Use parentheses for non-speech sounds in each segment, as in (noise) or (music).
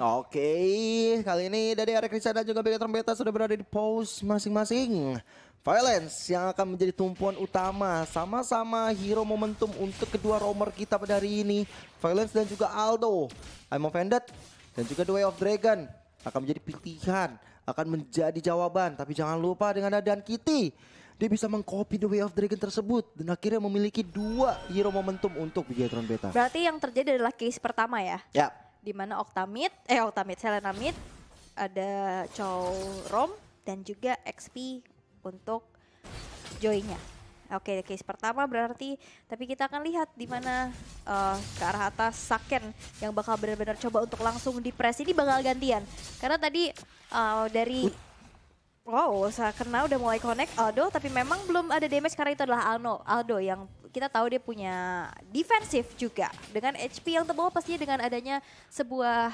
Oke, kali ini dari area Risa dan juga Bega Trompeta sudah berada di pose masing-masing. Violence yang akan menjadi tumpuan utama sama-sama hero momentum untuk kedua romer kita pada hari ini. Violence dan juga Aldo. I'm offended dan juga The Way of Dragon akan menjadi pilihan, akan menjadi jawaban. Tapi jangan lupa dengan ada Kitty. Dia bisa mengcopy The Way of Dragon tersebut dan akhirnya memiliki dua hero momentum untuk Bigatron Beta. Berarti yang terjadi adalah case pertama ya? Ya. Yep di mana Octamid, eh Octamid, Selenamid, ada Chow Rom dan juga XP untuk Joy-nya. Oke, okay, case pertama berarti, tapi kita akan lihat di mana uh, eh, ke arah atas Saken yang bakal benar-benar coba untuk langsung di press ini bakal gantian. Karena tadi uh, dari Wow, saya kenal udah mulai connect Aldo, tapi memang belum ada damage karena itu adalah Alno, Aldo yang kita tahu dia punya defensif juga. Dengan HP yang tebal pastinya dengan adanya sebuah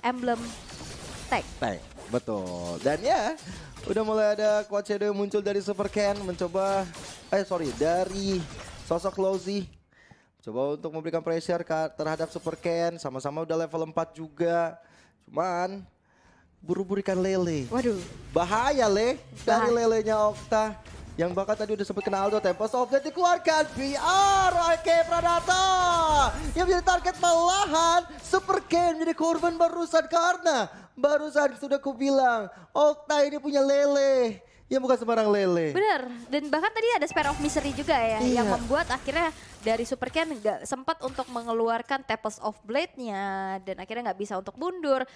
emblem tank. Tank, betul. Dan ya, udah mulai ada Coach Edo muncul dari Super Ken mencoba, eh sorry, dari sosok Lozi. Coba untuk memberikan pressure terhadap Super Ken, sama-sama udah level 4 juga. Cuman buru-burikan lele. Waduh. Bahaya le, dari Bahaya. lelenya Okta yang bahkan tadi udah sempat kenal tuh Tempest of Death dikeluarkan VR AK Pranata yang menjadi target malahan Super Game jadi korban barusan karena barusan sudah ku bilang Okta ini punya lele yang bukan sembarang lele. Bener, dan bahkan tadi ada Spare of Misery juga ya, iya. yang membuat akhirnya dari Super Ken nggak sempat untuk mengeluarkan Tempest of Blade-nya, dan akhirnya nggak bisa untuk mundur.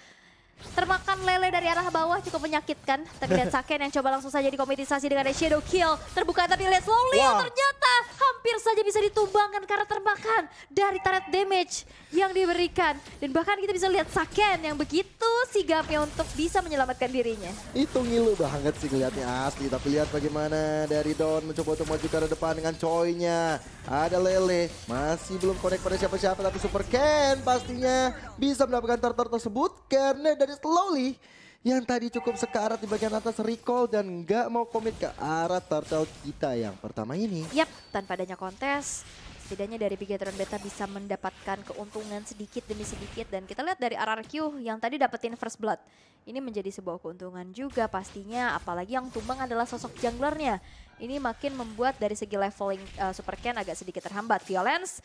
Termakan lele dari arah bawah cukup menyakitkan. Terlihat (laughs) Saken yang coba langsung saja dikomitisasi dengan shadow kill. Terbuka tadi lihat Slowly, wow. ternyata hampir saja bisa ditumbangkan karena termakan dari turret damage yang diberikan. Dan bahkan kita bisa lihat Saken yang begitu sigapnya untuk bisa menyelamatkan dirinya. Itu ngilu banget sih ngeliatnya asli. Tapi lihat bagaimana dari Don mencoba untuk maju ke depan dengan coynya. Ada Lele, masih belum connect pada siapa-siapa tapi Super Ken pastinya bisa mendapatkan tartar tersebut karena dari Slowly yang tadi cukup sekarat di bagian atas recall dan nggak mau komit ke arah turtle kita yang pertama ini. Yap, tanpa adanya kontes, setidaknya dari Bigetron Beta bisa mendapatkan keuntungan sedikit demi sedikit dan kita lihat dari RRQ yang tadi dapetin first blood ini menjadi sebuah keuntungan juga pastinya apalagi yang tumbang adalah sosok junglernya ini makin membuat dari segi leveling uh, Super Ken agak sedikit terhambat. Violence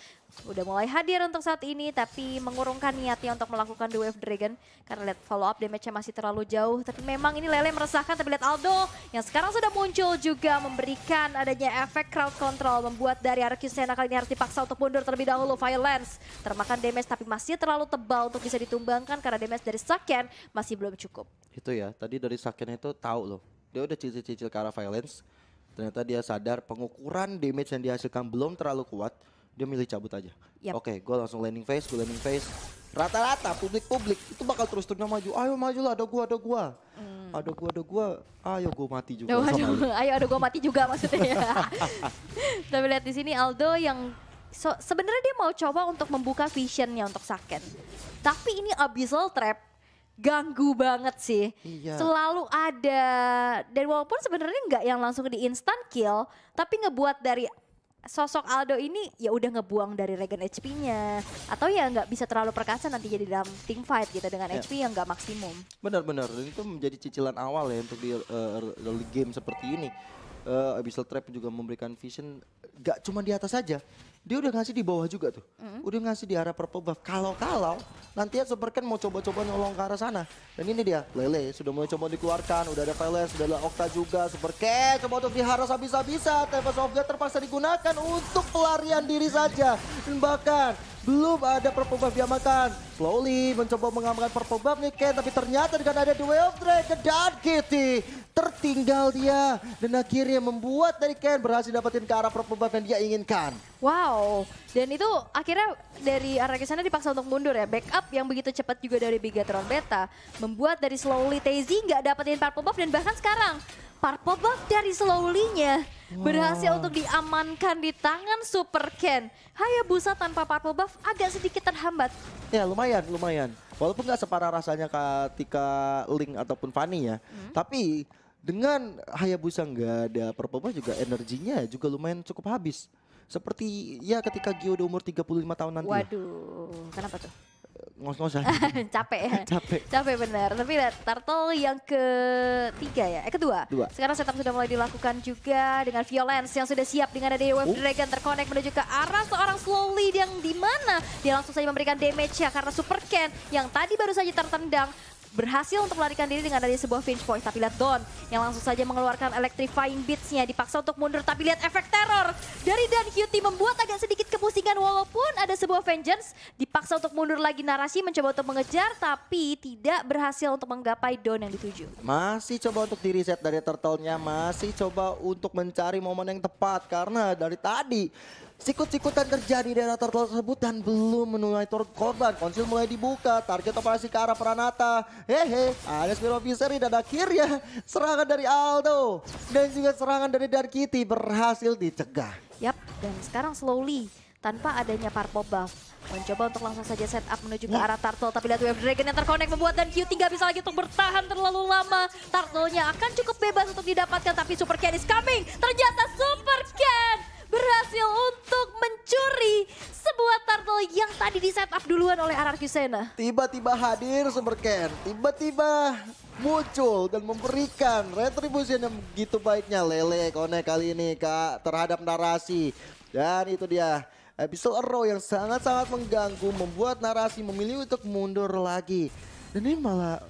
udah mulai hadir untuk saat ini tapi mengurungkan niatnya untuk melakukan The Wave Dragon karena lihat follow up damage-nya masih terlalu jauh. Tapi memang ini Lele meresahkan tapi lihat Aldo yang sekarang sudah muncul juga memberikan adanya efek crowd control membuat dari RQ Sena kali ini harus dipaksa untuk mundur terlebih dahulu. Violence termakan damage tapi masih terlalu tebal untuk bisa ditumbangkan karena damage dari Saken masih belum cukup. Itu ya, tadi dari Saken itu tahu loh. Dia udah cicil-cicil ke arah Violence. Ternyata dia sadar pengukuran damage yang dihasilkan belum terlalu kuat. Dia milih cabut aja. Yep. Oke, okay, gue langsung landing face, gue landing face. Rata-rata publik-publik itu bakal terus terus maju. Ayo majulah, ada gua, ada gua. Hmm. ada gua ada gua ayo gua mati juga aduh, (laughs) ayo ada gua mati juga maksudnya (laughs) tapi lihat di sini Aldo yang so, sebenarnya dia mau coba untuk membuka visionnya untuk Saken. Tapi ini Abyssal Trap ganggu banget sih. Iya. Selalu ada dan walaupun sebenarnya nggak yang langsung di instant kill, tapi ngebuat dari sosok Aldo ini ya udah ngebuang dari regen HP-nya atau ya nggak bisa terlalu perkasa nanti jadi dalam team fight gitu dengan yeah. HP yang nggak maksimum. Benar-benar itu menjadi cicilan awal ya untuk di eh, early game seperti ini. Uh, eh, Abyssal Trap juga memberikan vision gak cuma di atas saja, dia udah ngasih di bawah juga tuh. mm Udah ngasih di arah purple buff. Kalau-kalau nanti ya Ken mau coba-coba nyolong ke arah sana. Dan ini dia, Lele sudah mulai coba dikeluarkan. Udah ada Velen, sudah ada Okta juga. Super coba untuk diharas habis bisa Tempest of God terpaksa digunakan untuk pelarian diri saja. Dan bahkan belum ada purple buff diamankan. Slowly mencoba mengamankan purple nih Ken. Tapi ternyata dengan ada Way of Dragon dan Kitty. Tertinggal dia. Dan akhirnya membuat dari Ken berhasil dapetin ke arah purple buff yang dia inginkan. Wow. Dan itu akhirnya dari arah sana dipaksa untuk mundur ya. Backup yang begitu cepat juga dari Bigatron Beta. Membuat dari Slowly Tezi nggak dapetin purple buff. Dan bahkan sekarang purple buff dari Slowly-nya berhasil untuk diamankan di tangan Super Ken. Hayabusa tanpa purple buff agak sedikit terhambat. Ya lumayan, lumayan. Walaupun gak separah rasanya ketika Link ataupun Fanny ya. Hmm. Tapi dengan Hayabusa gak ada purple buff juga energinya juga lumayan cukup habis. Seperti ya ketika Gio udah umur 35 tahun nanti. Ya. Waduh, kenapa tuh? ngos-ngosan. (laughs) capek ya. capek. Capek benar. Tapi turtle yang ketiga ya, eh kedua. Dua. Sekarang setup sudah mulai dilakukan juga dengan violence yang sudah siap dengan ada Wave oh. Dragon terkonek menuju ke arah seorang slowly yang di mana dia langsung saja memberikan damage ya karena super ken yang tadi baru saja tertendang berhasil untuk melarikan diri dengan dari sebuah Finch Point. Tapi lihat Don yang langsung saja mengeluarkan electrifying beats-nya. Dipaksa untuk mundur, tapi lihat efek teror dari Dan Cutie membuat agak sedikit kepusingan walaupun ada sebuah vengeance. Dipaksa untuk mundur lagi narasi, mencoba untuk mengejar, tapi tidak berhasil untuk menggapai Don yang dituju. Masih coba untuk di reset dari turtle-nya, masih coba untuk mencari momen yang tepat. Karena dari tadi Sikut-sikutan terjadi di daerah turtle tersebut dan belum menuai turut korban. Konsil mulai dibuka, target operasi ke arah Pranata. Hehe, ada Spear Officer dan akhirnya serangan dari Aldo. Dan juga serangan dari Dark Kitty berhasil dicegah. Yap, dan sekarang slowly tanpa adanya parpo buff. Mencoba untuk langsung saja setup menuju ke arah Turtle. Tapi lihat Wave Dragon yang terkonek membuat dan Q 3 bisa lagi untuk bertahan terlalu lama. Turtle-nya akan cukup bebas untuk didapatkan. Tapi Super Ken is coming. duluan oleh Sena. Tiba-tiba hadir super ken tiba-tiba muncul dan memberikan retribusi yang begitu baiknya Lele Konek kali ini Kak terhadap narasi. Dan itu dia episode Arrow yang sangat-sangat mengganggu membuat narasi memilih untuk mundur lagi. Dan ini malah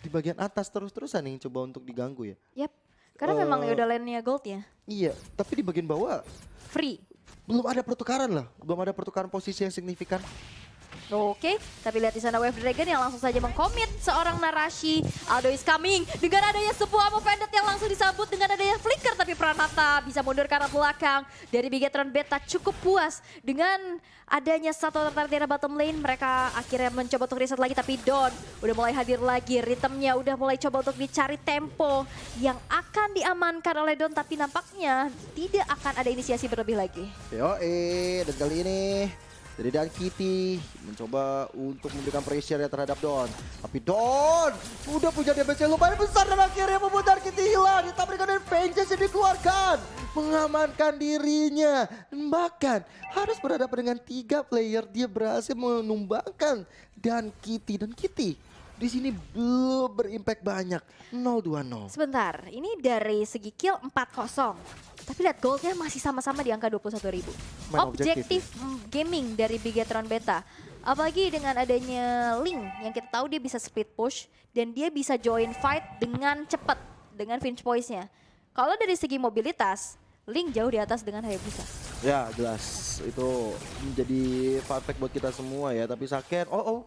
di bagian atas terus-terusan yang coba untuk diganggu ya. Yap. Karena uh, memang udah lainnya gold ya. Iya, tapi di bagian bawah free belum ada pertukaran lah, belum ada pertukaran posisi yang signifikan. Oke, okay. tapi lihat di sana Wave Dragon yang langsung saja mengkomit seorang narasi Aldo is coming dengan adanya sebuah move yang langsung disambut dengan adanya flicker tapi Pranata bisa mundur ke arah belakang. Dari Bigetron Beta cukup puas dengan adanya satu tertariknya bottom lane. Mereka akhirnya mencoba untuk reset lagi tapi Don udah mulai hadir lagi. Ritmenya udah mulai coba untuk dicari tempo yang akan diamankan oleh Don tapi nampaknya tidak akan ada inisiasi berlebih lagi. eh, dan kali ini jadi dan Kitty mencoba untuk memberikan pressure ya terhadap Don. Tapi Don udah punya damage yang lumayan besar dan akhirnya memutar Kitty hilang. Ditampilkan dan Vengeance yang dikeluarkan. Mengamankan dirinya. Dan bahkan harus berhadapan dengan tiga player. Dia berhasil menumbangkan dan Kitty. Dan Kitty di sini belum berimpact banyak. 0-2-0. Sebentar, ini dari segi kill 4-0. Tapi lihat goldnya masih sama-sama di angka 21 ribu. Main Objektif ya? gaming dari Bigetron Beta. Apalagi dengan adanya Link yang kita tahu dia bisa speed push dan dia bisa join fight dengan cepat dengan Finch Poise-nya. Kalau dari segi mobilitas, Link jauh di atas dengan Hayabusa. Ya jelas itu menjadi fun buat kita semua ya. Tapi Saken, oh oh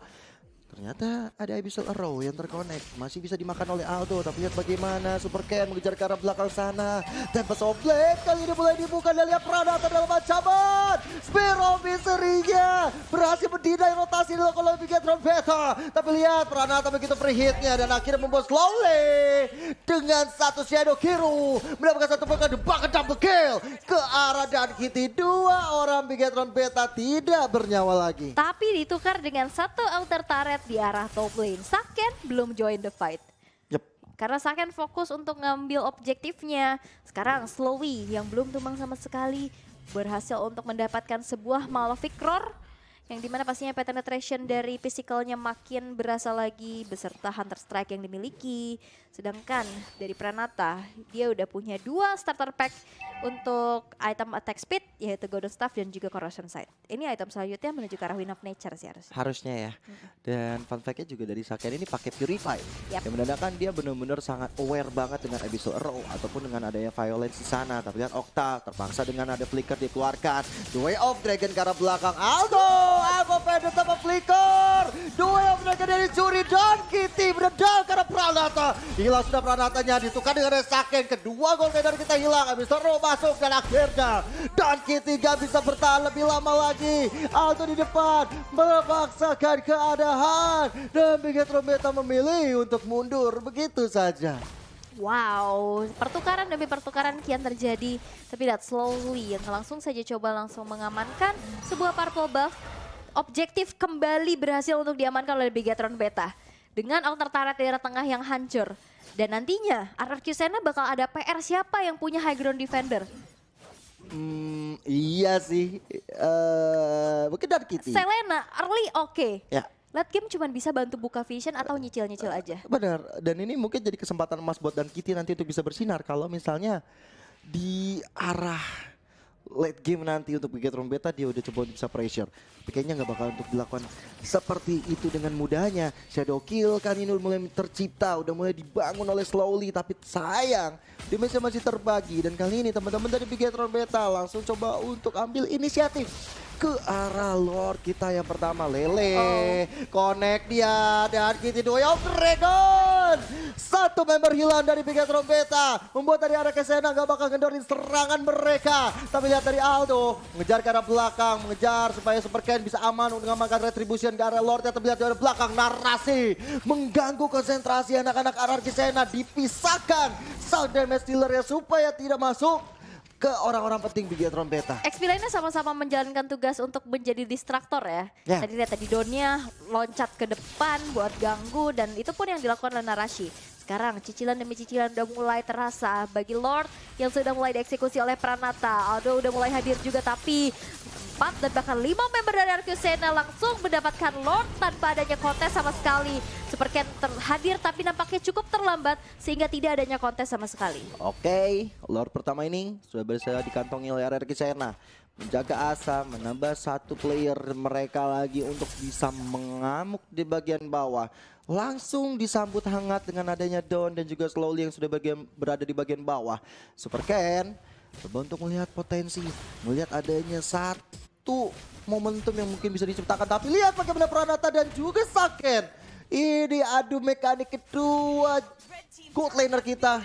Ternyata ada Abyssal Arrow yang terkonek. Masih bisa dimakan oleh Aldo. Tapi lihat bagaimana Super Ken mengejar ke arah belakang sana. Tempest of Blade kali ini mulai dibuka. Dan lihat Pranata dalam ancaman. Spear of Misery-nya. Berhasil mendidai rotasi dulu kalau Bigatron Beta. Tapi lihat Pranata begitu free Dan akhirnya membuat slowly. Dengan satu Shadow Kiru. Mendapatkan satu pekan debak ke double kill. Ke arah dan Kitty. Dua orang Bigatron Beta tidak bernyawa lagi. Tapi ditukar dengan satu outer turret di arah top lane. Saken belum join the fight. Yep. Karena Saken fokus untuk ngambil objektifnya. Sekarang Slowy yang belum tumbang sama sekali berhasil untuk mendapatkan sebuah Malefic Roar yang dimana pastinya pattern attraction dari physicalnya makin berasa lagi beserta Hunter Strike yang dimiliki. Sedangkan dari Pranata, dia udah punya dua starter pack untuk item attack speed yaitu Golden Staff dan juga Corrosion Sight. Ini item selanjutnya menuju ke arah Wind of Nature sih harusnya. Harusnya ya. Dan fun fact-nya juga dari Saken ini pakai Purify. Yep. Yang menandakan dia benar-benar sangat aware banget dengan Abyssal Arrow ataupun dengan adanya violence di sana. Tapi kan Okta terpaksa dengan ada flicker dikeluarkan. The Way of Dragon ke belakang Aldo. Predator sama Flicker. Dua yang mereka dari curi dan Kitty beredal karena Pranata. Hilang sudah Pranatanya ditukar dengan Saken. Kedua gol dari kita hilang. Habis Toro masuk dan akhirnya. Dan Kitty gak bisa bertahan lebih lama lagi. Alto di depan memaksakan keadaan. Dan Big rometa memilih untuk mundur begitu saja. Wow, pertukaran demi pertukaran kian terjadi. Tapi that slowly yang langsung saja coba langsung mengamankan sebuah purple buff objektif kembali berhasil untuk diamankan oleh Bigatron Beta dengan altar turret di daerah tengah yang hancur. Dan nantinya RRQ Sena bakal ada PR siapa yang punya high ground defender. Hmm, iya sih. Uh, mungkin Dark Kitty. Selena, early oke. Okay. Ya. Late game cuma bisa bantu buka vision atau nyicil-nyicil aja. Benar. Dan ini mungkin jadi kesempatan emas buat dan Kitty nanti untuk bisa bersinar kalau misalnya di arah late game nanti untuk Bigetron Beta dia udah coba bisa pressure. Tapi kayaknya nggak bakal untuk dilakukan seperti itu dengan mudahnya. Shadow kill kan ini mulai tercipta, udah mulai dibangun oleh Slowly. Tapi sayang damage masih terbagi. Dan kali ini teman-teman dari Bigetron Beta langsung coba untuk ambil inisiatif ke arah Lord kita yang pertama Lele. Oh. Connect dia dan Kitty yang Dragon. Satu member hilang dari Big Trompeta. Membuat dari arah Kesena gak bakal gendorin serangan mereka. Tapi lihat dari Aldo. Mengejar ke arah belakang. Mengejar supaya Super Ken bisa aman untuk mengamankan retribution ke arah Lord. Tapi lihat dari belakang narasi. Mengganggu konsentrasi anak-anak arah Kesena. Dipisahkan. Sound damage dealernya supaya tidak masuk ke orang-orang penting di Trompeta. Ex lainnya sama-sama menjalankan tugas untuk menjadi distraktor ya. ya. Tadi lihat tadi Donia loncat ke depan buat ganggu dan itu pun yang dilakukan oleh Narashi. Sekarang cicilan demi cicilan udah mulai terasa bagi Lord yang sudah mulai dieksekusi oleh Pranata. Aldo udah mulai hadir juga tapi 4 dan bahkan lima member dari Sena langsung mendapatkan Lord tanpa adanya kontes sama sekali. Super Ken hadir tapi nampaknya cukup terlambat sehingga tidak adanya kontes sama sekali. Oke, Lord pertama ini sudah berhasil dikantongi oleh Sena. menjaga asa, menambah satu player mereka lagi untuk bisa mengamuk di bagian bawah langsung disambut hangat dengan adanya Don dan juga Slowly yang sudah bagian, berada di bagian bawah. Super Ken coba untuk melihat potensi, melihat adanya satu momentum yang mungkin bisa diciptakan. Tapi lihat bagaimana Pranata dan juga Saken. Ini adu mekanik kedua good laner kita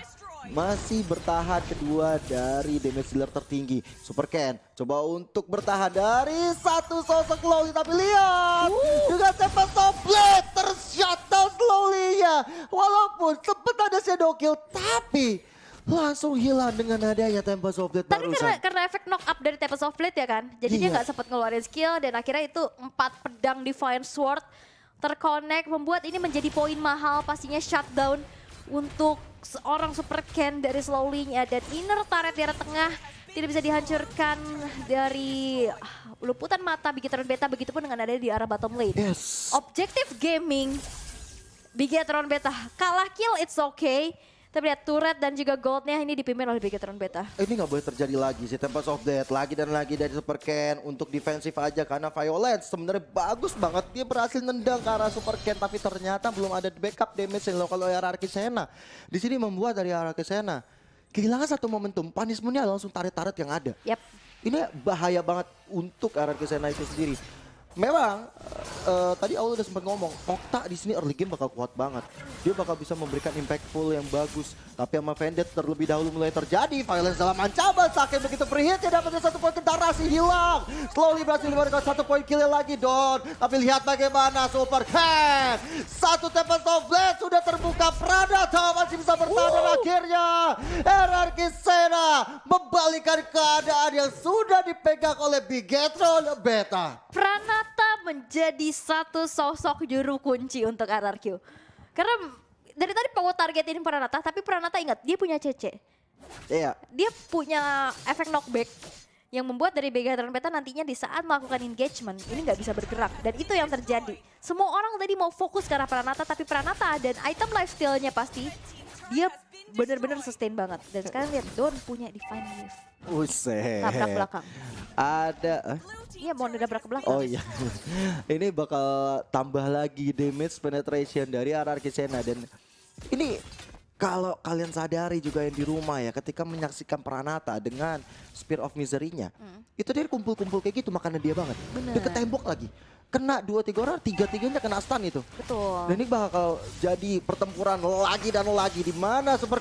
masih bertahan kedua dari damage dealer tertinggi. Super Ken coba untuk bertahan dari satu sosok Lowly tapi lihat Woo. juga Sepesto Blade tershutdown Lowly ya. Walaupun sempat ada shadow kill tapi langsung hilang dengan adanya Tempest of Blade Tapi karena, karena efek knock up dari Tempest soft ya kan. Jadi iya. dia nggak sempat ngeluarin skill dan akhirnya itu empat pedang Divine Sword terkonek membuat ini menjadi poin mahal pastinya shutdown untuk seorang super Ken dari slowly-nya dan inner turret di arah tengah tidak bisa dihancurkan dari ah, luputan mata Bigetron Beta begitupun dengan ada di arah bottom lane. Yes. Objektif gaming Bigetron Beta kalah kill it's okay tapi lihat turret dan juga goldnya ini dipimpin oleh Bigetron Beta. Eh, ini nggak boleh terjadi lagi sih Tempest of Death lagi dan lagi dari Super Ken untuk defensif aja karena Violet sebenarnya bagus banget dia berhasil nendang ke arah Super Ken tapi ternyata belum ada backup damage yang lokal oleh Araki Sena. Di sini membuat dari Araki Sena kehilangan satu momentum punishmentnya langsung tarik-tarik yang ada. Yep. Ini bahaya banget untuk Araki Sena itu sendiri memang uh, tadi Aul udah sempat ngomong Okta di sini early game bakal kuat banget dia bakal bisa memberikan impactful yang bagus tapi sama Vendet terlebih dahulu mulai terjadi violence dalam ancaman sakit begitu free dia dapatnya satu poin kendarasi hilang slowly berhasil mendapatkan satu poin kill lagi Don tapi lihat bagaimana Super hand satu tempat of blade sudah terbuka tahu masih bisa bertahan wow. akhirnya RRQ Sena membalikan keadaan yang sudah dipegang oleh Bigetron Beta Prana menjadi satu sosok juru kunci untuk RRQ? Karena dari tadi Pogo targetin Pranata, tapi Pranata ingat dia punya CC. Iya. Dia punya efek knockback yang membuat dari Bega Beta nantinya di saat melakukan engagement ini nggak bisa bergerak dan itu yang terjadi. Semua orang tadi mau fokus ke arah Pranata tapi Pranata dan item lifestyle-nya pasti dia benar-benar sustain banget. Dan sekarang lihat Don punya Divine Wave. Buset. Tabrak belakang. Ada. Eh? Iya mau nabrak ke belakang. Oh iya. (laughs) ini bakal tambah lagi damage penetration dari RRQ Sena. Dan ini kalau kalian sadari juga yang di rumah ya ketika menyaksikan Pranata dengan Spear of Misery-nya. Hmm. Itu dia kumpul-kumpul kayak gitu makanan dia banget. Bener. Dia ke tembok lagi kena dua tiga orang tiga tiganya kena stun itu betul dan ini bakal jadi pertempuran lagi dan lagi di mana super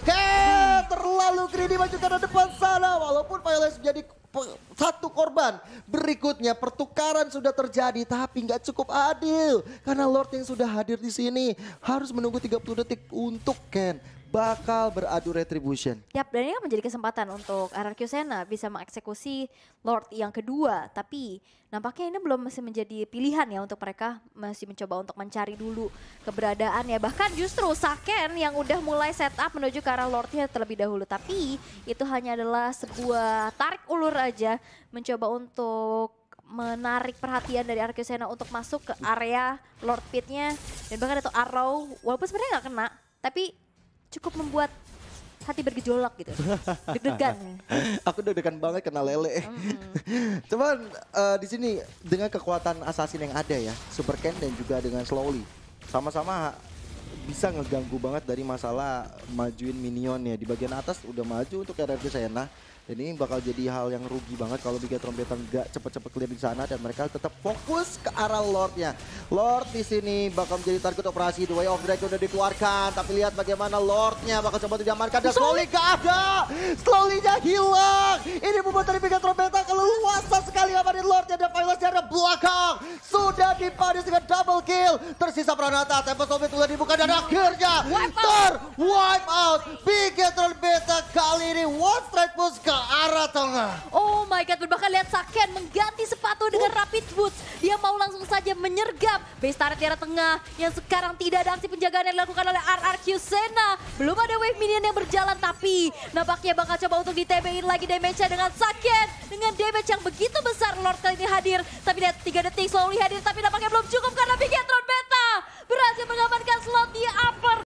terlalu greedy maju ke depan sana walaupun Violet jadi satu korban berikutnya pertukaran sudah terjadi tapi nggak cukup adil karena Lord yang sudah hadir di sini harus menunggu 30 detik untuk Ken bakal beradu retribution. Yap, dan ini kan menjadi kesempatan untuk RRQ Sena bisa mengeksekusi Lord yang kedua. Tapi nampaknya ini belum masih menjadi pilihan ya untuk mereka masih mencoba untuk mencari dulu keberadaannya. Bahkan justru Saken yang udah mulai setup menuju ke arah Lordnya terlebih dahulu. Tapi itu hanya adalah sebuah tarik ulur aja mencoba untuk menarik perhatian dari Sena untuk masuk ke area Lord Pitnya dan bahkan itu arrow walaupun sebenarnya nggak kena tapi cukup membuat hati bergejolak gitu. Deg-degan. (laughs) Aku deg-degan banget kena lele. Mm. (laughs) Cuman uh, di sini dengan kekuatan assassin yang ada ya, Super Ken dan juga dengan Slowly. Sama-sama bisa ngeganggu banget dari masalah majuin minion ya di bagian atas udah maju untuk RRQ Sena dan ini bakal jadi hal yang rugi banget kalau Big Trompetan nggak cepet-cepet clear di sana dan mereka tetap fokus ke arah Lordnya. Lord di sini bakal menjadi target operasi. The Way of Dragon udah dikeluarkan, tapi lihat bagaimana Lordnya bakal coba dijamankan dan slowly gak ada, slowly-nya hilang. Ini bukan dari Big Trompetan keleluasa sekali ngabarin Lordnya dan Violence dari belakang. Sudah dipadis dengan double kill. Tersisa Pranata, Tempest Orbit udah dibuka dan akhirnya ter wipe out. Bigetron Beta kali ini one strike push ke arah tengah. Oh my god, bahkan lihat Saken mengganti sepatu dengan oh. rapid boots. Dia mau langsung saja menyergap base turret di arah tengah yang sekarang tidak ada aksi penjagaan yang dilakukan oleh RRQ Sena. Belum ada wave minion yang berjalan tapi nampaknya bakal coba untuk ditebein lagi damage-nya dengan Saken. Dengan damage yang begitu besar Lord kali ini hadir. Tapi lihat 3 detik slowly hadir tapi nampaknya belum cukup karena Bigetron Beta berhasil mengamankan slot dia upper